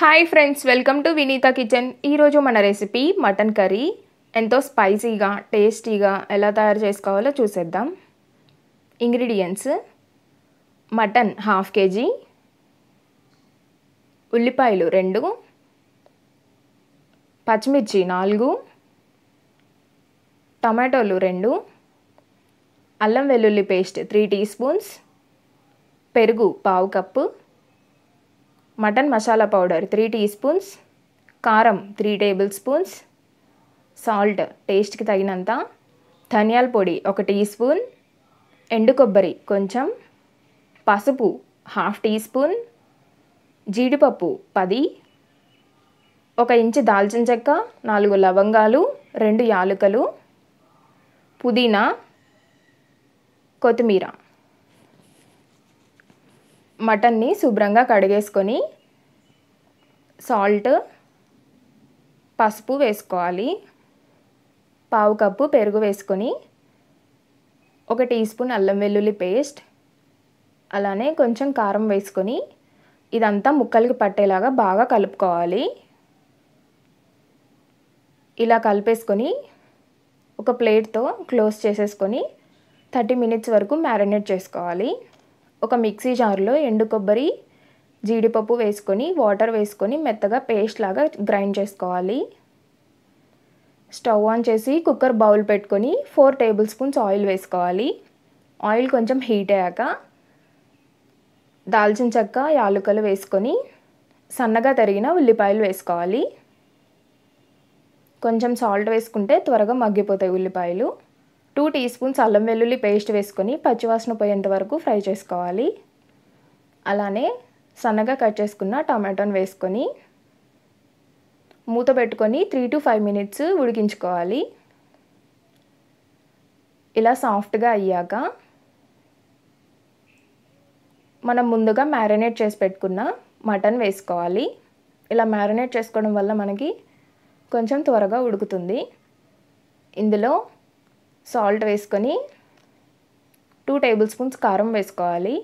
hi friends welcome to Vineetha kitchen ఈరోజు మన recipe mutton curry ఎంతో స్పైసీగా టేస్టీగా ఎలా తయారు చేసుకోవాలో చూసేద్దాం ఇంగ్రీడియంట్స్ మటన్ హాఫ్ కేజీ ఉల్లిపాయలు రెండు పచ్చిమిర్చి నాలుగు టమాటోలు రెండు అల్లం వెల్లుల్లి పేస్ట్ త్రీ టీ స్పూన్స్ పెరుగు పావు cup mutton masala powder three teaspoons కారం త్రీ టేబుల్ స్పూన్స్ సాల్ట్ టేస్ట్కి తగినంత ధనియాల పొడి ఒక టీ స్పూన్ ఎండు కొబ్బరి కొంచెం పసుపు హాఫ్ టీ స్పూన్ జీడిపప్పు పది ఒక ఇంచు దాల్చిన చెక్క నాలుగు లవంగాలు రెండు యాలుకలు పుదీనా కొత్తిమీర మటన్ని శుభ్రంగా కడిగేసుకొని సాల్ట్ పసుపు వేసుకోవాలి పావు కప్పు పెరుగు వేసుకొని ఒక టీ స్పూన్ అల్లం వెల్లుల్లి పేస్ట్ అలానే కొంచెం కారం వేసుకొని ఇదంతా ముక్కలకి పట్టేలాగా బాగా కలుపుకోవాలి ఇలా కలిపేసుకొని ఒక ప్లేట్తో క్లోజ్ చేసేసుకొని థర్టీ మినిట్స్ వరకు మ్యారినేట్ చేసుకోవాలి ఒక మిక్సీ జార్లో ఎండు కొబ్బరి జీడిపప్పు వేసుకొని వాటర్ వేసుకొని మెత్తగా పేస్ట్ లాగా గ్రైండ్ చేసుకోవాలి స్టవ్ ఆన్ చేసి కుక్కర్ బౌల్ పెట్టుకొని ఫోర్ టేబుల్ స్పూన్స్ ఆయిల్ వేసుకోవాలి ఆయిల్ కొంచెం హీట్ అయ్యాక దాల్చిన చెక్క యాలుకలు వేసుకొని సన్నగా తరిగిన ఉల్లిపాయలు వేసుకోవాలి కొంచెం సాల్ట్ వేసుకుంటే త్వరగా మగ్గిపోతాయి ఉల్లిపాయలు టూ టీ స్పూన్స్ అల్లం వెల్లుల్లి పేస్ట్ వేసుకొని పచ్చివాసన పోయేంత వరకు ఫ్రై చేసుకోవాలి అలానే సన్నగా కట్ చేసుకున్న టమాటోని వేసుకొని మూత పెట్టుకొని త్రీ టు ఫైవ్ మినిట్స్ ఉడికించుకోవాలి ఇలా సాఫ్ట్గా అయ్యాక మనం ముందుగా మ్యారినేట్ చేసి పెట్టుకున్న మటన్ వేసుకోవాలి ఇలా మ్యారినేట్ చేసుకోవడం వల్ల మనకి కొంచెం త్వరగా ఉడుకుతుంది ఇందులో సాల్ట్ వేసుకొని టూ టేబుల్ స్పూన్స్ కారం వేసుకోవాలి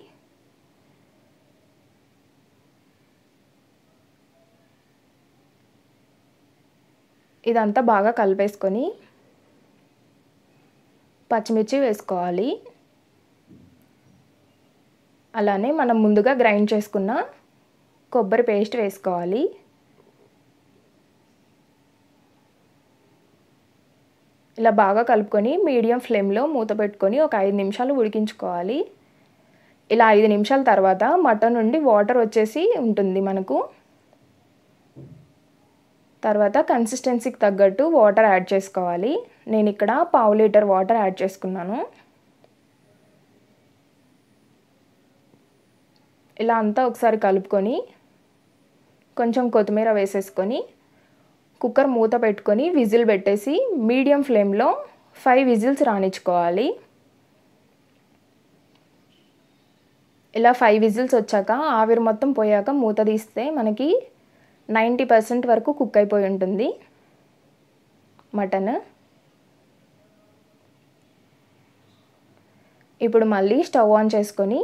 ఇదంతా బాగా కలిపేసుకొని పచ్చిమిర్చి వేసుకోవాలి అలానే మనం ముందుగా గ్రైండ్ చేసుకున్న కొబ్బరి పేస్ట్ వేసుకోవాలి ఇలా బాగా కలుపుకొని మీడియం ఫ్లేమ్లో మూత పెట్టుకొని ఒక ఐదు నిమిషాలు ఉడికించుకోవాలి ఇలా ఐదు నిమిషాల తర్వాత మటన్ నుండి వాటర్ వచ్చేసి ఉంటుంది మనకు తర్వాత కన్సిస్టెన్సీకి తగ్గట్టు వాటర్ యాడ్ చేసుకోవాలి నేను ఇక్కడ పావు లీటర్ వాటర్ యాడ్ చేసుకున్నాను ఇలా అంతా ఒకసారి కలుపుకొని కొంచెం కొత్తిమీర వేసేసుకొని కుక్కర్ మూత పెట్టుకొని విజిల్ పెట్టేసి మీడియం ఫ్లేమ్లో ఫైవ్ విజిల్స్ రాణించుకోవాలి ఇలా ఫైవ్ విజిల్స్ వచ్చాక ఆవిరి మొత్తం పోయాక మూత తీస్తే మనకి నైంటీ పర్సెంట్ వరకు కుక్ అయిపోయి ఉంటుంది మటన్ ఇప్పుడు మళ్ళీ స్టవ్ ఆన్ చేసుకొని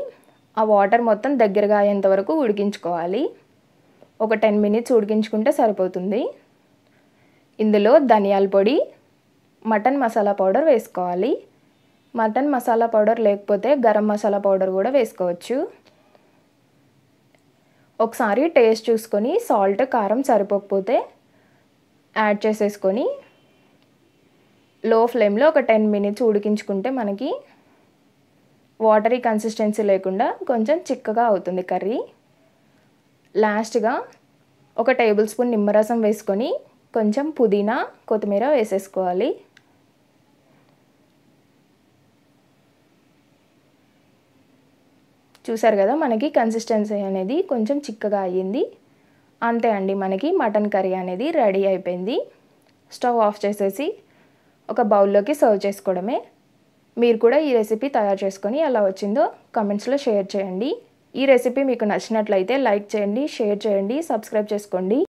ఆ వాటర్ మొత్తం దగ్గరగా అయ్యేంత వరకు ఉడికించుకోవాలి ఒక టెన్ మినిట్స్ ఉడికించుకుంటే సరిపోతుంది ఇందులో ధనియాల పొడి మటన్ మసాలా పౌడర్ వేసుకోవాలి మటన్ మసాలా పౌడర్ లేకపోతే గరం మసాలా పౌడర్ కూడా వేసుకోవచ్చు ఒకసారి టేస్ట్ చూసుకొని సాల్ట్ కారం సరిపోకపోతే యాడ్ చేసేసుకొని లో ఫ్లేమ్లో ఒక టెన్ మినిట్స్ ఉడికించుకుంటే మనకి వాటరీ కన్సిస్టెన్సీ లేకుండా కొంచెం చిక్కగా అవుతుంది కర్రీ లాస్ట్గా ఒక టేబుల్ స్పూన్ నిమ్మరసం వేసుకొని కొంచెం పుదీనా కొత్తిమీర వేసేసుకోవాలి చూసారు కదా మనకి కన్సిస్టెన్సీ అనేది కొంచెం చిక్కగా అయ్యింది అంతే అండి మనకి మటన్ కర్రీ అనేది రెడీ అయిపోయింది స్టవ్ ఆఫ్ చేసేసి ఒక బౌల్లోకి సర్వ్ చేసుకోవడమే మీరు కూడా ఈ రెసిపీ తయారు చేసుకొని ఎలా వచ్చిందో కమెంట్స్లో షేర్ చేయండి ఈ రెసిపీ మీకు నచ్చినట్లయితే లైక్ చేయండి షేర్ చేయండి సబ్స్క్రైబ్ చేసుకోండి